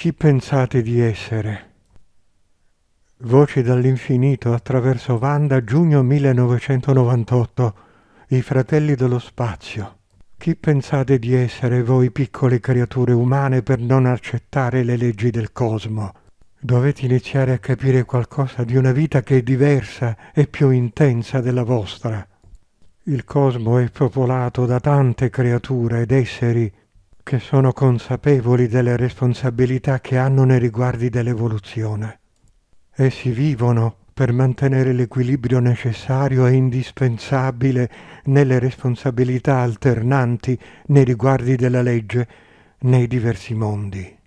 Chi pensate di essere? Voci dall'infinito attraverso Vanda, giugno 1998. I fratelli dello spazio. Chi pensate di essere voi piccole creature umane per non accettare le leggi del cosmo? Dovete iniziare a capire qualcosa di una vita che è diversa e più intensa della vostra. Il cosmo è popolato da tante creature ed esseri che sono consapevoli delle responsabilità che hanno nei riguardi dell'evoluzione. Essi vivono per mantenere l'equilibrio necessario e indispensabile nelle responsabilità alternanti nei riguardi della legge nei diversi mondi.